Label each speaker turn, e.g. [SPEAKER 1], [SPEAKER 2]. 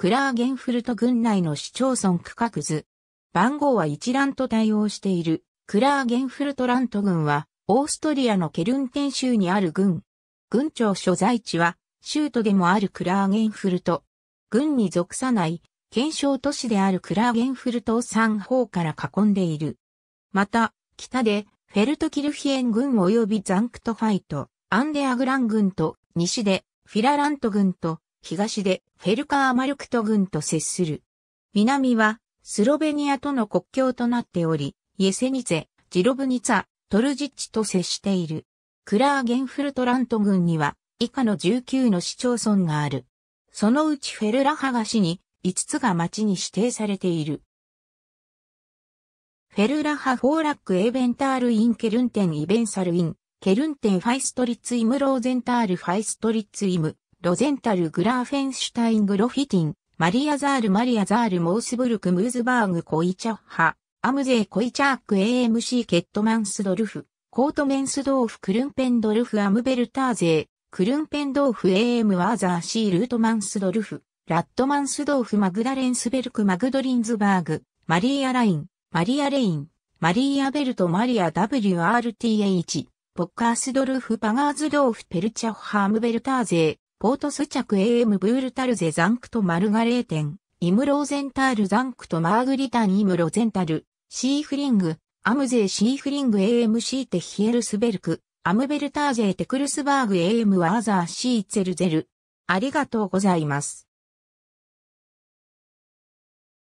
[SPEAKER 1] クラーゲンフルト郡内の市町村区画図。番号は一覧と対
[SPEAKER 2] 応している、クラーゲンフルトラント郡は、オーストリアのケルンテン州にある郡。郡庁所在地は、州都でもあるクラーゲンフルト。郡に属さない、県証都市であるクラーゲンフルトを3方から囲んでいる。また、北で、フェルトキルヒエン郡及びザンクトファイト、アンデアグラン郡と、西で、フィララント郡と、東でフェルカーマルクト軍と接する。南はスロベニアとの国境となっており、イエセニツェ、ジロブニツァ、トルジッチと接している。クラーゲンフルトラント軍には以下の19の市町村がある。そのうちフェルラハガ市に5つが町に指定されている。フェルラハフォーラックエーベンタールインケルンテンイベンサルイン、ケルンテンファイストリッツイムローゼンタールファイストリッツイム、ロゼンタル・グラーフェンシュタイン・グロフィティン、マリアザール・マリアザール・モースブルク・ムーズバーグ・コイチャッハ、アムゼー・コイチャーク・ AMC・ ケットマンスドルフ、コートメンスドーフ・クルンペンドルフ・アムベルターゼイ、クルンペンドーフ AM ワーザーシールートマンスドルフ、ラットマンスドーフマグダレンスベルクマグドリンズバーグ、マリーアライン、マリアレイン、マリーアベルトマリア WRTH、ポッカースドルフパガーズドーフペルチャッハアムベルターゼポートスチャク AM ブールタルゼザンクトマルガレーテン、イムローゼンタールザンクトマーグリタンイムロゼンタル、シーフリング、アムゼーシーフリング a m ーテヒエルスベルク、アムベルターゼーテクル
[SPEAKER 1] スバーグ AM ワーザーシーツェルゼル。ありがとうございます。